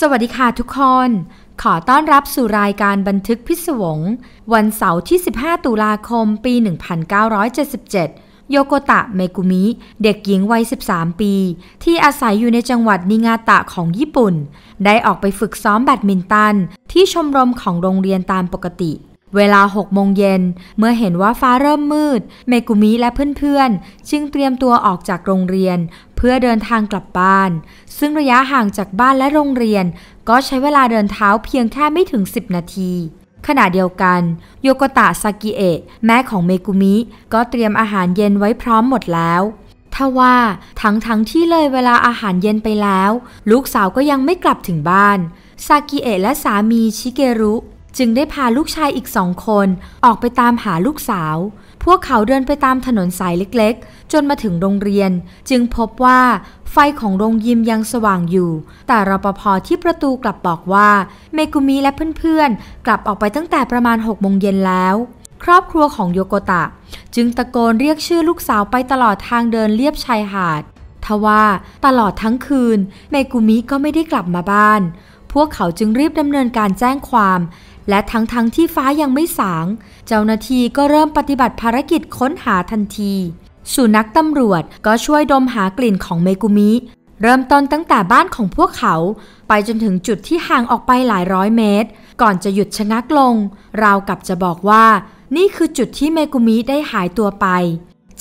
สวัสดีค่ะทุกคน ขอต้อนรับสู่รายการบันทึกพิศวง วันเสาร์ที่ 15 ตุลาคมปี 1977 โยโกตะเมกุมิ เด็กหญิงวัย 13 ปี ที่อาศัยอยู่ในจังหวัดนิงาตะของญี่ปุ่น ได้ออกไปฝึกซ้อมแบดมินตันที่ชมรมของโรงเรียนตามปกติเวลา6โมงเย็นเมื่อเห็นว่าฟ้าเริ่มมืด เมกุมิและเพื่อนๆจึงเตรียมตัวออกจากโรงเรียน เพื่อเดินทางกลับบ้าน ซึ่งระยะห่างจากบ้านและโรงเรียน ก็ใช้เวลาเดินเท้าเพียงแค่ไม่ถึง 10 นาที ขณะเดียวกัน โยโกตะซากิเอะแม่ของเมกุมิก็เตรียมอาหารเย็นไว้พร้อมหมดแล้ว ทว่าทั้งทที่เลยเวลาอาหารเย็นไปแล้ว ลูกสาวก็ยังไม่กลับถึงบ้านซากิเอะและสามีชิเกรุจึงได้พาลูกชายอีกสองคนออกไปตามหาลูกสาว พวกเขาเดินไปตามถนนสายเล็กๆ จนมาถึงโรงเรียน จึงพบว่าไฟของโรงยิมยังสว่างอยู่ แต่รปภที่ประตูกลับบอกว่า เมกุมิและเพื่อนๆกลับออกไปตั้งแต่ประมาณ6โมงเย็นแล้ว ครอบครัวของโยโกตะ จึงตะโกนเรียกชื่อลูกสาวไปตลอดทางเดินเลียบชายหาด ทว่าตลอดทั้งคืนเมกุมิก็ไม่ได้กลับมาบ้าน พวกเขาจึงรีบดำเนินการแจ้งความและทั้งๆทที่ฟ้ายังไม่สาง เจ้าหน้าที่ก็เริ่มปฏิบัติภารกิจค้นหาทันที สุนัขตำรวจก็ช่วยดมหากลิ่นของเมกุมิ เริ่มต้นตั้งแต่บ้านของพวกเขา ไปจนถึงจุดที่ห่างออกไปหลายร้อยเมตร ก่อนจะหยุดชะงักลงราวกับจะบอกว่านี่คือจุดที่เมกุมิได้หายตัวไป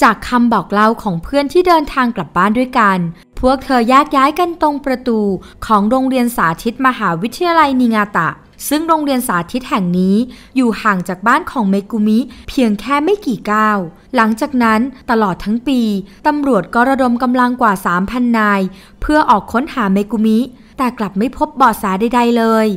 จากคำบอกเล่าของเพื่อนที่เดินทางกลับบ้านด้วยกัน พวกเธอแยกย้ายกันตรงประตูของโรงเรียนสาธิตมหาวิทยาลัยนิงาตะซึ่งโรงเรียนสาธิตแห่งนี้ อยู่ห่างจากบ้านของเมกุมิเพียงแค่ไม่กี่ก้าว หลังจากนั้นตลอดทั้งปี ตำรวจก็ระดมกำลังกว่า 3,000 นาย เพื่อออกค้นหาเมกุมิ แต่กลับไม่พบเบาะแสใดๆเลย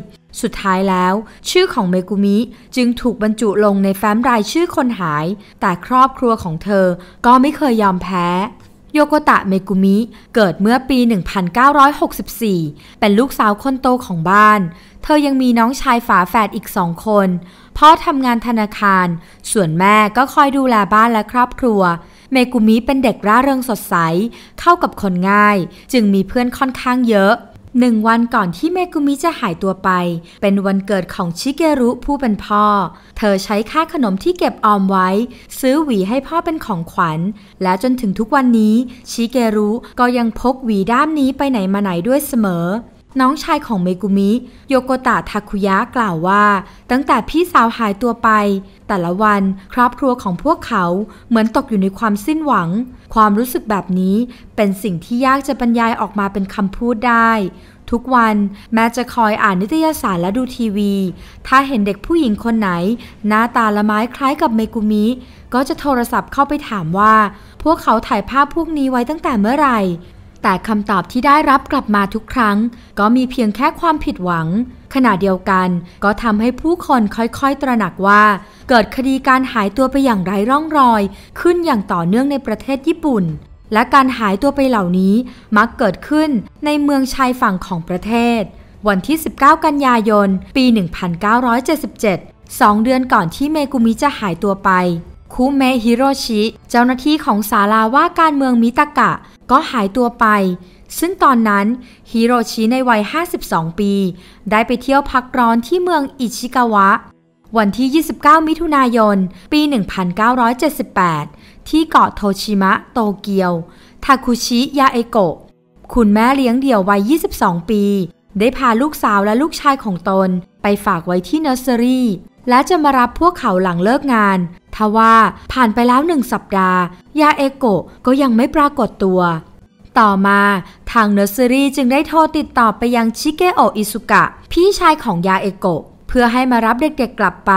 สุดท้ายแล้ว ชื่อของเมกุมิจึงถูกบรรจุลงในแฟ้มรายชื่อคนหาย แต่ครอบครัวของเธอก็ไม่เคยยอมแพ้โยโกตะเมกุมิเกิดเมื่อปี 1964 เป็นลูกสาวคนโตของบ้าน เธอยังมีน้องชายฝาแฝดอีกสองคน พ่อทำงานธนาคาร ส่วนแม่ก็คอยดูแลบ้านและครอบครัว เมกุมิเป็นเด็กร่าเริงสดใส เข้ากับคนง่าย จึงมีเพื่อนค่อนข้างเยอะหนึ่งวันก่อนที่เมกุมิจะหายตัวไป เป็นวันเกิดของชิเกรุผู้เป็นพ่อ เธอใช้ค่าขนมที่เก็บออมไว้ ซื้อหวีให้พ่อเป็นของขวัญ และจนถึงทุกวันนี้ ชิเกรุก็ยังพกหวีด้ามนี้ไปไหนมาไหนด้วยเสมอน้องชายของเมกุมิ โยโกตะทาคุยะกล่าวว่า ตั้งแต่พี่สาวหายตัวไป แต่ละวันครอบครัวของพวกเขาเหมือนตกอยู่ในความสิ้นหวัง ความรู้สึกแบบนี้เป็นสิ่งที่ยากจะบรรยายออกมาเป็นคำพูดได้ ทุกวันแม่จะคอยอ่านนิตยสารและดูทีวี ถ้าเห็นเด็กผู้หญิงคนไหน หน้าตาละไม้คล้ายกับเมกุมิ ก็จะโทรศัพท์เข้าไปถามว่า พวกเขาถ่ายภาพพวกนี้ไว้ตั้งแต่เมื่อไหร่แต่คำตอบที่ได้รับกลับมาทุกครั้ง ก็มีเพียงแค่ความผิดหวัง ขณะเดียวกัน ก็ทำให้ผู้คนค่อยๆตระหนักว่า เกิดคดีการหายตัวไปอย่างไร้ร่องรอย ขึ้นอย่างต่อเนื่องในประเทศญี่ปุ่น และการหายตัวไปเหล่านี้มักเกิดขึ้นในเมืองชายฝั่งของประเทศ วันที่ 19 กันยายน ปี 1977สองเดือนก่อนที่เมกุมิจะหายตัวไปคุเมฮิโรชิเจ้าหน้าที่ของศาลาว่าการเมืองมิตากะก็หายตัวไป ซึ่งตอนนั้นฮิโรชิในวัย 52 ปี ได้ไปเที่ยวพักร้อนที่เมืองอิชิกาวะ วันที่ 29 มิถุนายน ปี 1978 ที่เกาะโทชิมะโตเกียว ทาคุชิ ยาเอโกะ คุณแม่เลี้ยงเดี่ยววัย 22 ปี ได้พาลูกสาวและลูกชายของตนไปฝากไว้ที่เนอร์เซอรี่และจะมารับพวกเขาหลังเลิกงาน ทว่าผ่านไปแล้วหนึ่งสัปดาห์ ยาเอโกะก็ยังไม่ปรากฏตัว ต่อมา ทางเนอร์เซอรี่จึงได้โทรติดต่อไปยังชิเกโออิสุกะ พี่ชายของยาเอโกะเพื่อให้มารับเด็กๆกลับไป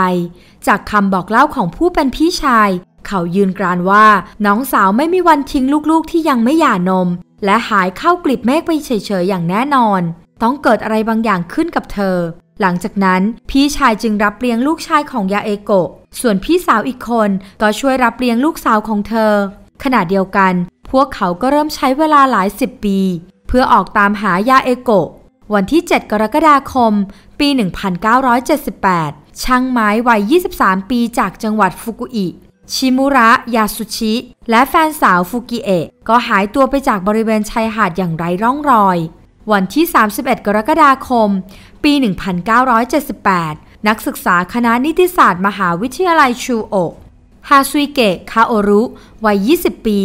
จากคำบอกเล่าของผู้เป็นพี่ชาย เขายืนกรานว่าน้องสาวไม่มีวันทิ้งลูกๆที่ยังไม่หย่านม และหายเข้ากลิบเมฆไปเฉยๆอย่างแน่นอน ต้องเกิดอะไรบางอย่างขึ้นกับเธอหลังจากนั้นพี่ชายจึงรับเลี้ยงลูกชายของยาเอโกะ ส่วนพี่สาวอีกคนก็ช่วยรับเลี้ยงลูกสาวของเธอขณะเดียวกัน พวกเขาก็เริ่มใช้เวลาหลายสิบปี เพื่อออกตามหายาเอโกะวันที่ 7 กรกฎาคม ปี 1978 ช่างไม้วัย 23 ปีจากจังหวัดฟุกุอิ ชิมุระ ยาสุชิ และแฟนสาวฟุกิเอะก็หายตัวไปจากบริเวณชายหาดอย่างไร้ร่องรอยวันที่ 31 กรกฎาคม ปี 1978 นักศึกษาคณะนิติศาสตร์มหาวิทยาลัยชูโอกฮาซุยเกะ คาโอรุ วัย 20 ปี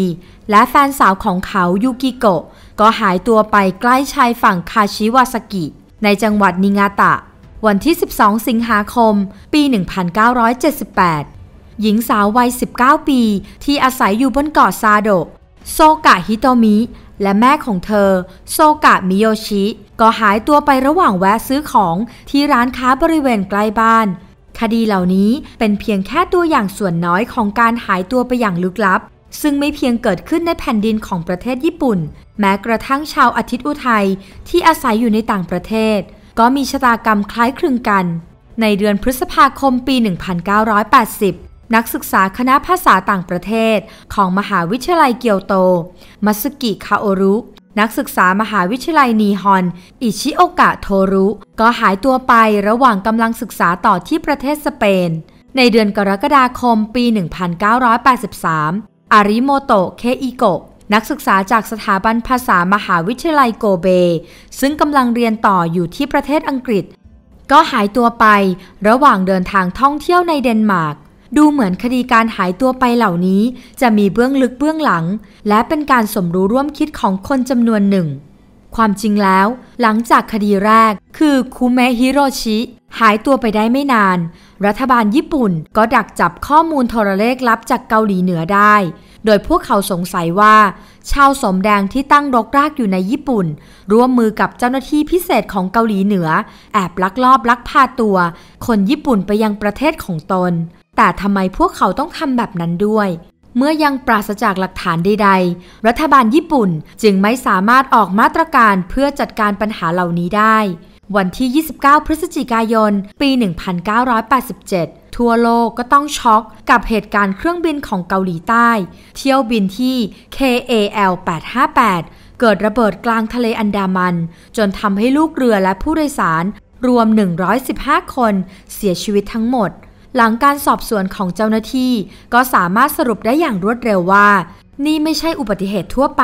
และแฟนสาวของเขา ยูกิโกะ ก็หายตัวไปใกล้ชายฝั่งคาชิวาสกิ ในจังหวัดนิงาตะ วันที่ 12 สิงหาคม ปี 1978 หญิงสาววัย 19 ปี ที่อาศัยอยู่บนเกาะซาโดะ โซกะฮิโตมิและแม่ของเธอโซกะมิโยชิก็หายตัวไประหว่างแวะซื้อของที่ร้านค้าบริเวณใกล้บ้าน คดีเหล่านี้เป็นเพียงแค่ตัวอย่างส่วนน้อยของการหายตัวไปอย่างลึกลับ ซึ่งไม่เพียงเกิดขึ้นในแผ่นดินของประเทศญี่ปุ่น แม้กระทั่งชาวอาทิตย์อุทัยที่อาศัยอยู่ในต่างประเทศ ก็มีชะตากรรมคล้ายคลึงกัน ในเดือนพฤษภาคมปี 1980นักศึกษาคณะภาษาต่างประเทศ ของมหาวิทยาลัยเกียวโตมัสกิ คาโอรุ นักศึกษามหาวิทยาลัยนีฮอน อิชิโอกะ โทรุ ก็หายตัวไประหว่างกำลังศึกษาต่อที่ประเทศสเปน ในเดือนกรกฎาคมปี1983อาริโมโตะ เคอิโกะ นักศึกษาจากสถาบันภาษามหาวิทยาลัยโกเบ ซึ่งกำลังเรียนต่ออยู่ที่ประเทศอังกฤษ ก็หายตัวไประหว่างเดินทางท่องเที่ยวในเดนมาร์กดูเหมือนคดีการหายตัวไปเหล่านี้จะมีเบื้องลึกเบื้องหลัง และเป็นการสมรู้ร่วมคิดของคนจำนวนหนึ่ง ความจริงแล้วหลังจากคดีแรกคือคุเมฮิโรชิหายตัวไปได้ไม่นาน รัฐบาลญี่ปุ่นก็ดักจับข้อมูลโทรเลขลับจากเกาหลีเหนือได้ โดยพวกเขาสงสัยว่า ชาวสมแดงที่ตั้งรกรากอยู่ในญี่ปุ่นร่วมมือกับเจ้าหน้าที่พิเศษของเกาหลีเหนือ แอบลักลอบลักพาตัว คนญี่ปุ่นไปยังประเทศของตนแต่ทำไมพวกเขาต้องทำแบบนั้นด้วย เมื่อยังปราศจากหลักฐานใดๆ รัฐบาลญี่ปุ่นจึงไม่สามารถออกมาตรการเพื่อจัดการปัญหาเหล่านี้ได้ วันที่ 29 พฤศจิกายน ปี 1987 ทั่วโลกก็ต้องช็อกกับเหตุการณ์เครื่องบินของเกาหลีใต้ เที่ยวบินที่ KAL 858เกิดระเบิดกลางทะเลอันดามัน จนทำให้ลูกเรือและผู้โดยสาร รวม 115 คน เสียชีวิตทั้งหมดหลังการสอบสวนของเจ้าหน้าที่ก็สามารถสรุปได้อย่างรวดเร็วว่า นี่ไม่ใช่อุบัติเหตุทั่วไป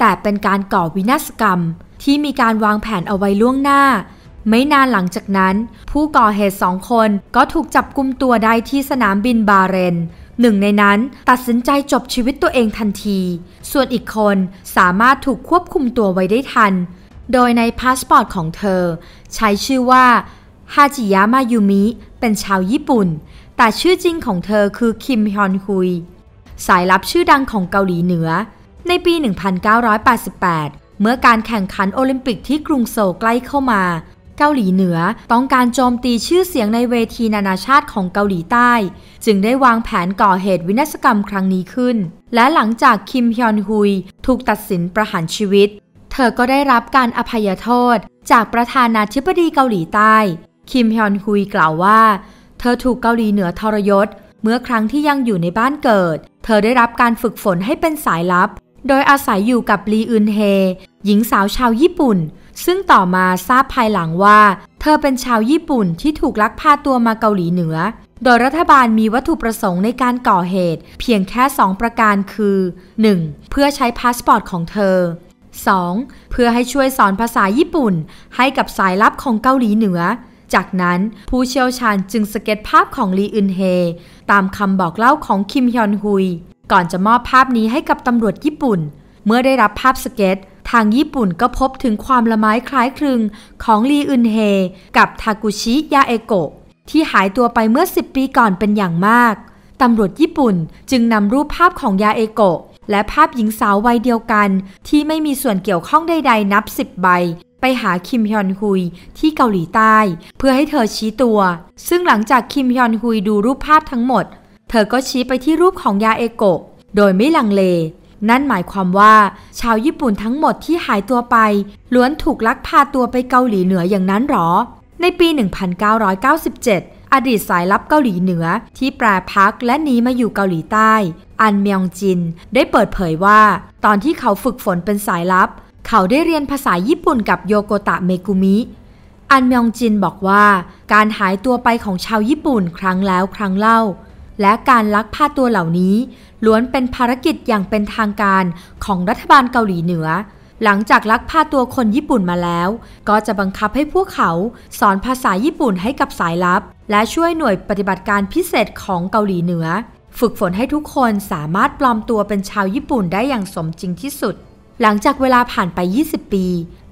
แต่เป็นการก่อวินาศกรรม ที่มีการวางแผนเอาไว้ล่วงหน้า ไม่นานหลังจากนั้น ผู้ก่อเหตุสองคนก็ถูกจับกุมตัวได้ที่สนามบินบาเรนหนึ่งในนั้นตัดสินใจจบชีวิตตัวเองทันที ส่วนอีกคนสามารถถูกควบคุมตัวไว้ได้ทัน โดยในพาสปอร์ตของเธอ ใช้ชื่อว่าฮาจิยามายูมิเป็นชาวญี่ปุ่น แต่ชื่อจริงของเธอคือคิมฮยอนฮุย สายลับชื่อดังของเกาหลีเหนือ ในปี 1988 เมื่อการแข่งขันโอลิมปิกที่กรุงโซลใกล้เข้ามา เกาหลีเหนือต้องการโจมตีชื่อเสียงในเวทีนานาชาติของเกาหลีใต้ จึงได้วางแผนก่อเหตุวินาศกรรมครั้งนี้ขึ้น และหลังจากคิมฮยอนฮุยถูกตัดสินประหารชีวิต เธอก็ได้รับการอภัยโทษจากประธานาธิบดีเกาหลีใต้คิมฮยอนคุยกล่าวว่า เธอถูกเกาหลีเหนือทรยศเมื่อครั้งที่ยังอยู่ในบ้านเกิด เธอได้รับการฝึกฝนให้เป็นสายลับ โดยอาศัยอยู่กับลีอึนเฮ หญิงสาวชาวญี่ปุ่น ซึ่งต่อมาทราบภายหลังว่า เธอเป็นชาวญี่ปุ่นที่ถูกลักพาตัวมาเกาหลีเหนือ โดยรัฐบาลมีวัตถุประสงค์ในการก่อเหตุ เพียงแค่ 2 ประการคือ 1. เพื่อใช้พาสปอร์ตของเธอ 2. เพื่อให้ช่วยสอนภาษาญี่ปุ่น ให้กับสายลับของเกาหลีเหนือจากนั้นผู้เชี่ยวชาญจึงสเก็ตภาพของลีอึนเฮ ตามคำบอกเล่าของคิมฮยอนฮุย ก่อนจะมอบภาพนี้ให้กับตำรวจญี่ปุ่น เมื่อได้รับภาพสเก็ตทางญี่ปุ่นก็พบถึงความละไม้คล้ายคลึงของลีอึนเฮ กับทากุชิยาเอโกะที่หายตัวไปเมื่อ 10 ปีก่อนเป็นอย่างมากตำรวจญี่ปุ่นจึงนำรูปภาพของยาเอโกะและภาพหญิงสาววัยเดียวกัน ที่ไม่มีส่วนเกี่ยวข้องใดๆนับ10ใบไปหาคิมฮยอนฮุยที่เกาหลีใต้เพื่อให้เธอชี้ตัว ซึ่งหลังจากคิมฮยอนฮุยดูรูปภาพทั้งหมด เธอก็ชี้ไปที่รูปของยาเอโกโดยไม่ลังเล นั่นหมายความว่า ชาวญี่ปุ่นทั้งหมดที่หายตัวไปล้วนถูกลักพาตัวไปเกาหลีเหนืออย่างนั้นหรอ ในปี 1997 อดีตสายลับเกาหลีเหนือที่แปรพักและหนีมาอยู่เกาหลีใต้ อันเมียงจินได้เปิดเผยว่า ตอนที่เขาฝึกฝนเป็นสายลับเขาได้เรียนภาษาญี่ปุ่นกับโยโกตะเมกุมิ อันมยองจินบอกว่าการหายตัวไปของชาวญี่ปุ่นครั้งแล้วครั้งเล่า และการลักพาตัวเหล่านี้ล้วนเป็นภารกิจอย่างเป็นทางการของรัฐบาลเกาหลีเหนือ หลังจากลักพาตัวคนญี่ปุ่นมาแล้วก็จะบังคับให้พวกเขาสอนภาษาญี่ปุ่นให้กับสายลับ และช่วยหน่วยปฏิบัติการพิเศษของเกาหลีเหนือ ฝึกฝนให้ทุกคนสามารถปลอมตัวเป็นชาวญี่ปุ่นได้อย่างสมจริงที่สุดหลังจากเวลาผ่านไป 20 ปี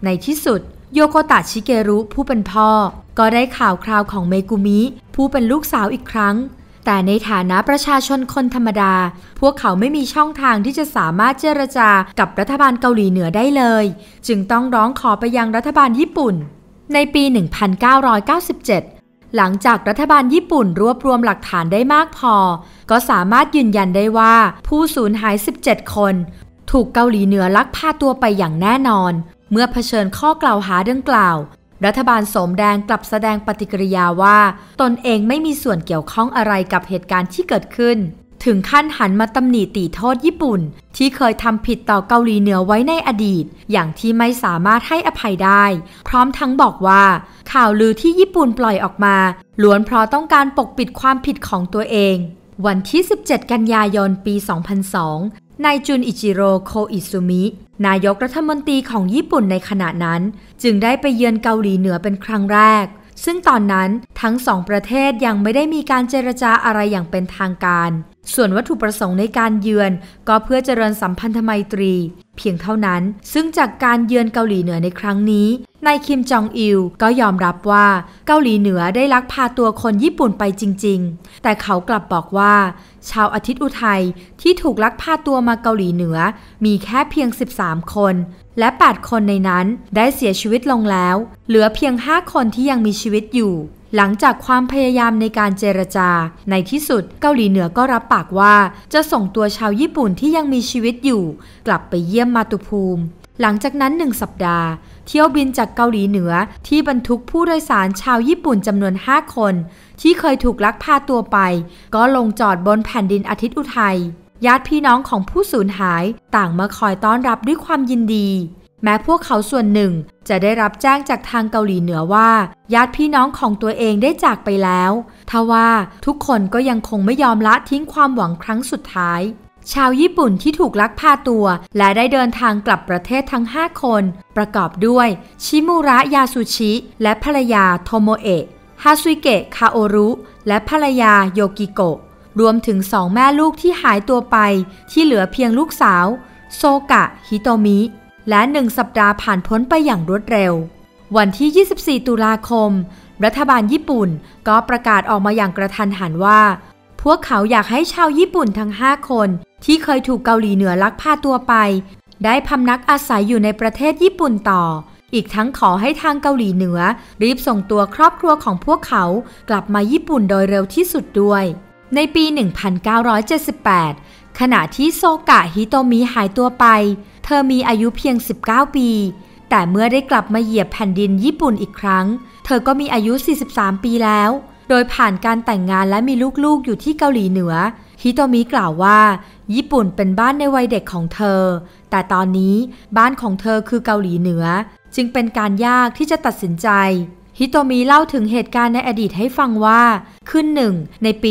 ในที่สุด โยโกตะชิเกรุผู้เป็นพ่อ ก็ได้ข่าวคราวของเมกุมิ ผู้เป็นลูกสาวอีกครั้ง แต่ในฐานะประชาชนคนธรรมดา พวกเขาไม่มีช่องทางที่จะสามารถเจรจากับรัฐบาลเกาหลีเหนือได้เลย จึงต้องร้องขอไปยังรัฐบาลญี่ปุ่น ในปี 1997 หลังจากรัฐบาลญี่ปุ่นรวบรวมหลักฐานได้มากพอ ก็สามารถยืนยันได้ว่าผู้สูญหาย 17 คนถูกเกาหลีเหนือลักพาตัวไปอย่างแน่นอน เมื่อเผชิญข้อกล่าวหาดังกล่าว รัฐบาลสมแดงกลับแสดงปฏิกิริยาว่า ตนเองไม่มีส่วนเกี่ยวข้องอะไรกับเหตุการณ์ที่เกิดขึ้น ถึงขั้นหันมาตำหนิตีโทษญี่ปุ่น ที่เคยทำผิดต่อเกาหลีเหนือไว้ในอดีต อย่างที่ไม่สามารถให้อภัยได้ พร้อมทั้งบอกว่า ข่าวลือที่ญี่ปุ่นปล่อยออกมาล้วนเพราะต้องการปกปิดความผิดของตัวเอง วันที่ 17 กันยายนปี 2002นายจุนอิจิโร่โคอิซุมิ นายกรัฐมนตรีของญี่ปุ่นในขณะนั้นจึงได้ไปเยือนเกาหลีเหนือเป็นครั้งแรก ซึ่งตอนนั้นทั้งสองประเทศยังไม่ได้มีการเจรจาอะไรอย่างเป็นทางการส่วนวัตถุประสงค์ในการเยือนก็เพื่อเจริญสัมพันธไมตรี เพียงเท่านั้น ซึ่งจากการเยือนเกาหลีเหนือในครั้งนี้ นายคิมจองอิลก็ยอมรับว่าเกาหลีเหนือได้ลักพาตัวคนญี่ปุ่นไปจริงๆ แต่เขากลับบอกว่า ชาวอาทิตย์อุทัยที่ถูกลักพาตัวมาเกาหลีเหนือ มีแค่เพียง 13 คน และ 8 คนในนั้นได้เสียชีวิตลงแล้วเหลือเพียง 5 คนที่ยังมีชีวิตอยู่หลังจากความพยายามในการเจรจา ในที่สุดเกาหลีเหนือก็รับปากว่าจะส่งตัวชาวญี่ปุ่นที่ยังมีชีวิตอยู่กลับไปเยี่ยมมาตุภูมิ หลังจากนั้นหนึ่งสัปดาห์ เที่ยวบินจากเกาหลีเหนือที่บรรทุกผู้โดยสารชาวญี่ปุ่นจำนวน 5 คน ที่เคยถูกลักพาตัวไป ก็ลงจอดบนแผ่นดินอาทิตย์อุทัยญาติพี่น้องของผู้สูญหายต่างมาคอยต้อนรับด้วยความยินดีแม้พวกเขาส่วนหนึ่งจะได้รับแจ้งจากทางเกาหลีเหนือว่าญาติพี่น้องของตัวเองได้จากไปแล้ว ทว่าทุกคนก็ยังคงไม่ยอมละทิ้งความหวังครั้งสุดท้าย ชาวญี่ปุ่นที่ถูกลักพาตัวและได้เดินทางกลับประเทศทั้ง 5 คน ประกอบด้วย ชิมูระยาสุชิ และภรรยาโทโมเอะฮาซุยเกะคาโอรุ และภรรยาโยกิโกะรวมถึงสองแม่ลูกที่หายตัวไป ที่เหลือเพียงลูกสาวโซกะฮิโตมิและหนึ่งสัปดาห์ผ่านพ้นไปอย่างรวดเร็ว วันที่ 24 ตุลาคม รัฐบาลญี่ปุ่นก็ประกาศออกมาอย่างกระทันหันว่า พวกเขาอยากให้ชาวญี่ปุ่นทั้ง 5 คน ที่เคยถูกเกาหลีเหนือลักพาตัวไป ได้พำนักอาศัยอยู่ในประเทศญี่ปุ่นต่อ อีกทั้งขอให้ทางเกาหลีเหนือ รีบส่งตัวครอบครัวของพวกเขากลับมาญี่ปุ่นโดยเร็วที่สุดด้วย ในปี 1978 ขณะที่โซกะฮิโตมิหายตัวไปธอมีอายุเพียง 19 ปี แต่เมื่อได้กลับมาเหยียบแผ่นดินญี่ปุ่นอีกครั้ง เธอก็มีอายุ 43 ปีแล้ว โดยผ่านการแต่งงานและมีลูกๆอยู่ที่เกาหลีเหนือ ฮิโตมิกล่าวว่าญี่ปุ่นเป็นบ้านในวัยเด็กของเธอ แต่ตอนนี้บ้านของเธอคือเกาหลีเหนือ จึงเป็นการยากที่จะตัดสินใจ ฮิโตมิเล่าถึงเหตุการณ์ในอดีตให้ฟังว่าขึ้นหนึ่ง ในปี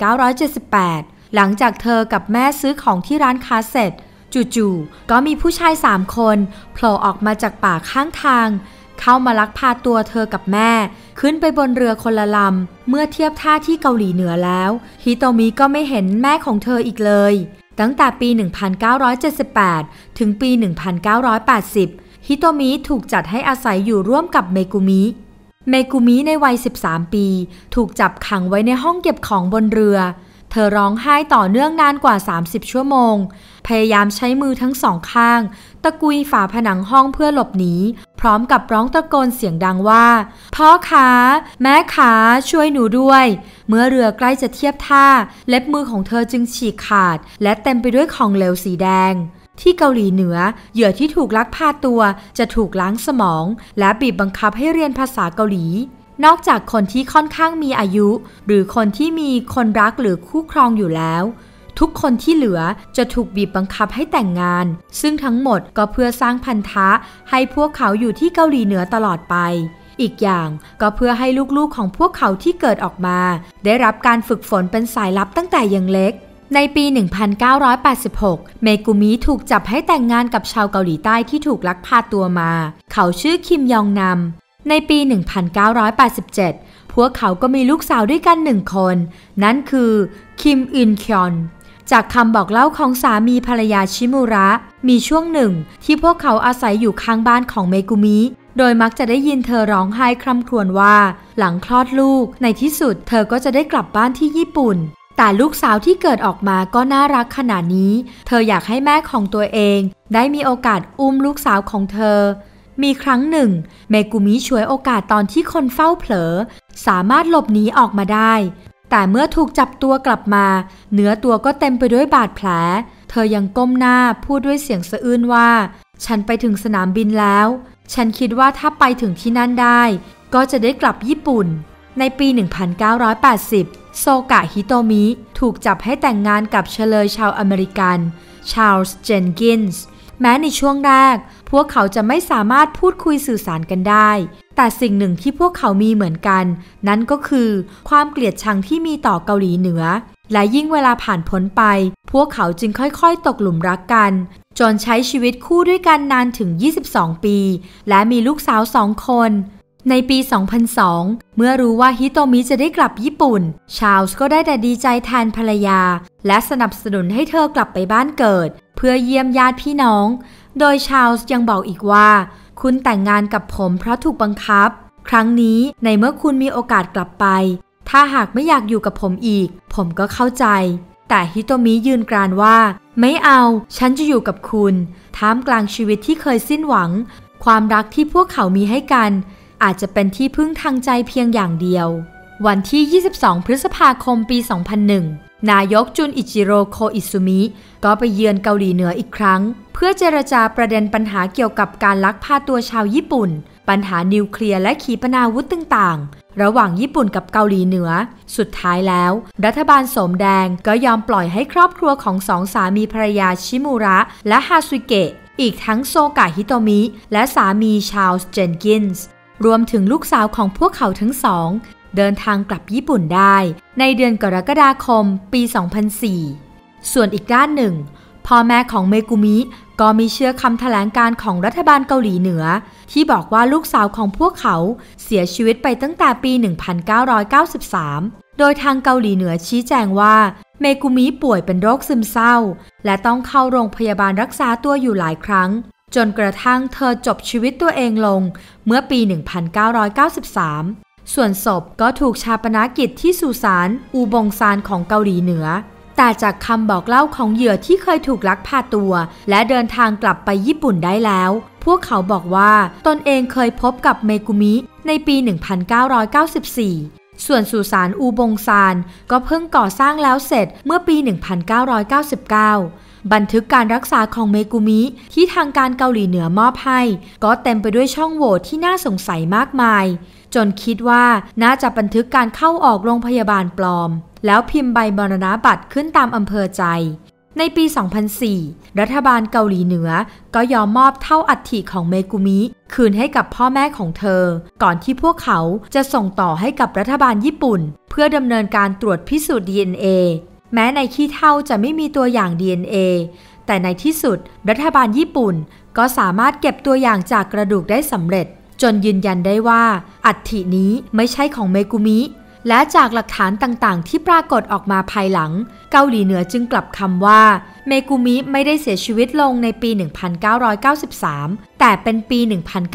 1978 หลังจากเธอกับแม่ซื้อของที่ร้านค้าเสร็จจู่ๆก็มีผู้ชายสามคนโผล่ออกมาจากป่าข้างทาง เข้ามาลักพาตัวเธอกับแม่ ขึ้นไปบนเรือคนละลำเมื่อเทียบท่าที่เกาหลีเหนือแล้ว ฮิโตมิก็ไม่เห็นแม่ของเธออีกเลย ตั้งแต่ปี 1978 ถึงปี 1980 ฮิโตมิถูกจัดให้อาศัยอยู่ร่วมกับเมกุมิเมกุมิในวัย 13 ปี ถูกจับขังไว้ในห้องเก็บของบนเรือเธอร้องไห้ต่อเนื่องนานกว่า 30 ชั่วโมง พยายามใช้มือทั้งสองข้าง ตะกุยฝาผนังห้องเพื่อหลบหนีพร้อมกับร้องตะโกนเสียงดังว่า พ่อขาแม่ขาช่วยหนูด้วย เมื่อเรือใกล้จะเทียบท่า เล็บมือของเธอจึงฉีกขาด และเต็มไปด้วยของเหลวสีแดง ที่เกาหลีเหนือเหยื่อที่ถูกลักพาตัวจะถูกล้างสมอง และบีบบังคับให้เรียนภาษาเกาหลีนอกจากคนที่ค่อนข้างมีอายุ หรือคนที่มีคนรักหรือคู่ครองอยู่แล้ว ทุกคนที่เหลือจะถูกบีบบังคับให้แต่งงาน ซึ่งทั้งหมดก็เพื่อสร้างพันธะให้พวกเขาอยู่ที่เกาหลีเหนือตลอดไป อีกอย่างก็เพื่อให้ลูกๆของพวกเขาที่เกิดออกมา ได้รับการฝึกฝนเป็นสายลับตั้งแต่ยังเล็ก ในปี 1986 เมกุมิถูกจับให้แต่งงานกับชาวเกาหลีใต้ที่ถูกลักพาตัวมา เขาชื่อคิมยองนำในปี 1987 พวกเขาก็มีลูกสาวด้วยกันหนึ่งคน นั่นคือ คิมอึนคยอน จากคำบอกเล่าของสามีภรรยาชิมูระ มีช่วงหนึ่งที่พวกเขาอาศัยอยู่ข้างบ้านของเมกุมิ โดยมักจะได้ยินเธอร้องไห้คร่ำครวญว่า หลังคลอดลูกในที่สุดเธอก็จะได้กลับบ้านที่ญี่ปุ่น แต่ลูกสาวที่เกิดออกมาก็น่ารักขนาดนี้ เธออยากให้แม่ของตัวเอง ได้มีโอกาสอุ้มลูกสาวของเธอมีครั้งหนึ่งเมกุมิช่วยโอกาสตอนที่คนเฝ้าเผลอ สามารถหลบหนีออกมาได้ แต่เมื่อถูกจับตัวกลับมาเนื้อตัวก็เต็มไปด้วยบาดแผล เธอยังก้มหน้าพูดด้วยเสียงสะอื้นว่า ฉันไปถึงสนามบินแล้ว ฉันคิดว่าถ้าไปถึงที่นั่นได้ ก็จะได้กลับญี่ปุ่น ในปี 1980 โซกะฮิโตมิ ถูกจับให้แต่งงานกับเฉลยชาวอเมริกัน ชาลส์เจนกินส์แม้ในช่วงแรก พวกเขาจะไม่สามารถพูดคุยสื่อสารกันได้ แต่สิ่งหนึ่งที่พวกเขามีเหมือนกัน นั่นก็คือ ความเกลียดชังที่มีต่อเกาหลีเหนือ และยิ่งเวลาผ่านพ้นไป พวกเขาจึงค่อยๆตกหลุมรักกัน จนใช้ชีวิตคู่ด้วยกันนานถึง 22 ปี และมีลูกสาวสองคนในปี 2002 เมื่อรู้ว่าฮิโตมิจะได้กลับญี่ปุ่น ชาลส์ก็ได้แต่ดีใจแทนภรรยา และสนับสนุนให้เธอกลับไปบ้านเกิด เพื่อเยี่ยมญาติพี่น้อง โดยชาลส์ยังบอกอีกว่า คุณแต่งงานกับผมเพราะถูกบังคับ ครั้งนี้ในเมื่อคุณมีโอกาสกลับไป ถ้าหากไม่อยากอยู่กับผมอีก ผมก็เข้าใจ แต่ฮิโตมิยืนกรานว่า ไม่เอา ฉันจะอยู่กับคุณ ท่ามกลางชีวิตที่เคยสิ้นหวัง ความรักที่พวกเขา มีให้กันอาจจะเป็นที่พึ่งทางใจเพียงอย่างเดียว วันที่ 22 พฤษภาคมปี 2001 นายกจุนอิจิโร่โคอิซุมิ ก็ไปเยือนเกาหลีเหนืออีกครั้ง เพื่อเจรจาประเด็นปัญหาเกี่ยวกับการลักพาตัวชาวญี่ปุ่น ปัญหานิวเคลียร์และขีปนาวุธต่าง ๆ ระหว่างญี่ปุ่นกับเกาหลีเหนือ สุดท้ายแล้ว รัฐบาลสมแดงก็ยอมปล่อยให้ครอบครัวของสองสามีภรรยาชิมูระและฮาซุเกะ อีกทั้งโซกะฮิโตมิและสามีชาวเจนกินส์รวมถึงลูกสาวของพวกเขาทั้งสองเดินทางกลับญี่ปุ่นได้ในเดือนกรกฎาคมปี 2004 ส่วนอีกด้านหนึ่งพ่อแม่ของเมกุมิก็มีเชื่อคำแถลงการของรัฐบาลเกาหลีเหนือ ที่บอกว่าลูกสาวของพวกเขาเสียชีวิตไปตั้งแต่ปี 1993 โดยทางเกาหลีเหนือชี้แจงว่าเมกุมิป่วยเป็นโรคซึมเศร้า และต้องเข้าโรงพยาบาลรักษาตัวอยู่หลายครั้งจนกระทั่งเธอจบชีวิตตัวเองลงเมื่อปี 1993 ส่วนศพก็ถูกชาปนากิจที่สุสานอูบงซานของเกาหลีเหนือ แต่จากคำบอกเล่าของเหยื่อที่เคยถูกลักพาตัวและเดินทางกลับไปญี่ปุ่นได้แล้ว พวกเขาบอกว่าตนเองเคยพบกับเมกุมิในปี 1994 ส่วนสุสานอูบงซานก็เพิ่งก่อสร้างแล้วเสร็จเมื่อปี 1999บันทึกการรักษาของเมกุมิที่ทางการเกาหลีเหนือมอบให้ ก็เต็มไปด้วยช่องโหว่ที่น่าสงสัยมากมาย จนคิดว่าน่าจะบันทึกการเข้าออกโรงพยาบาลปลอม แล้วพิมพ์ใบบรณาบัตรขึ้นตามอำเภอใจ ในปี 2004 รัฐบาลเกาหลีเหนือก็ยอมมอบเท่าอัฐิของเมกุมิ คืนให้กับพ่อแม่ของเธอ ก่อนที่พวกเขาจะส่งต่อให้กับรัฐบาลญี่ปุ่น เพื่อดำเนินการตรวจพิสูจน์ DNA แม้ในขี้เท่าจะไม่มีตัวอย่าง DNA แต่ในที่สุดรัฐบาลญี่ปุ่นก็สามารถเก็บตัวอย่างจากกระดูกได้สำเร็จ จนยืนยันได้ว่าอัฐินี้ไม่ใช่ของเมกุมิ และจากหลักฐานต่างๆที่ปรากฏออกมาภายหลังเกาหลีเหนือจึงกลับคำว่าเมกุมิไม่ได้เสียชีวิตลงในปี 1993 แต่เป็นปี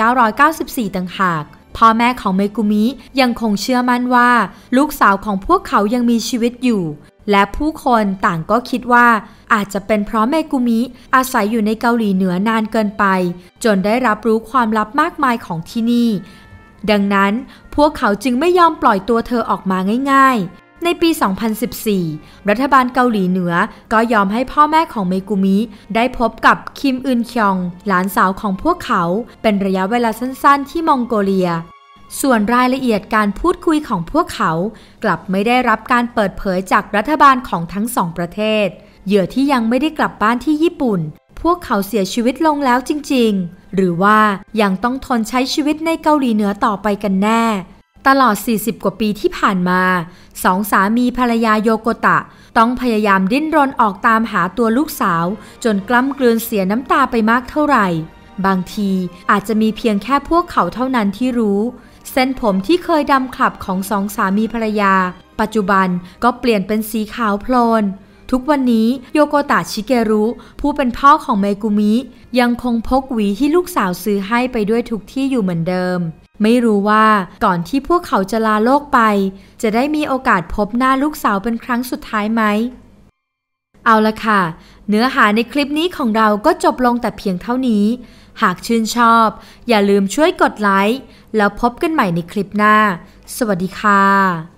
1994 ต่างหากพ่อแม่ของเมกุมิยังคงเชื่อมั่นว่า ลูกสาวของพวกเขายังมีชีวิตอยู่และผู้คนต่างก็คิดว่าอาจจะเป็นเพราะเมกุมิอาศัยอยู่ในเกาหลีเหนือนานเกินไป จนได้รับรู้ความลับมากมายของที่นี่ ดังนั้นพวกเขาจึงไม่ยอมปล่อยตัวเธอออกมาง่ายๆ ในปี 2014 รัฐบาลเกาหลีเหนือก็ยอมให้พ่อแม่ของเมกุมิได้พบกับคิมอึนคยอง หลานสาวของพวกเขาเป็นระยะเวลาสั้น ๆ ที่มองโกเลียส่วนรายละเอียดการพูดคุยของพวกเขา กลับไม่ได้รับการเปิดเผยจากรัฐบาลของทั้งสองประเทศ เหยื่อที่ยังไม่ได้กลับบ้านที่ญี่ปุ่น พวกเขาเสียชีวิตลงแล้วจริงๆ หรือว่ายังต้องทนใช้ชีวิตในเกาหลีเหนือต่อไปกันแน่ ตลอด 40 กว่าปีที่ผ่านมา สองสามีภรรยาโยโกตะ ต้องพยายามดิ้นรนออกตามหาตัวลูกสาวจนกล้ำกลืนเสียน้ำตาไปมากเท่าไหร่ บางทีอาจจะมีเพียงแค่พวกเขาเท่านั้นที่รู้เส้นผมที่เคยดำขลับของสองสามีภรรยา ปัจจุบันก็เปลี่ยนเป็นสีขาวโพลนทุกวันนี้โยโกตะชิเกรุ ผู้เป็นพ่อของเมกุมิ ยังคงพกหวีที่ลูกสาวซื้อให้ไปด้วยทุกที่อยู่เหมือนเดิม ไม่รู้ว่าก่อนที่พวกเขาจะลาโลกไป จะได้มีโอกาสพบหน้าลูกสาวเป็นครั้งสุดท้ายไหม เอาละค่ะเนื้อหาในคลิปนี้ของเราก็จบลงแต่เพียงเท่านี้ หากชื่นชอบ อย่าลืมช่วยกดไลค์แล้วพบกันใหม่ในคลิปหน้า สวัสดีค่ะ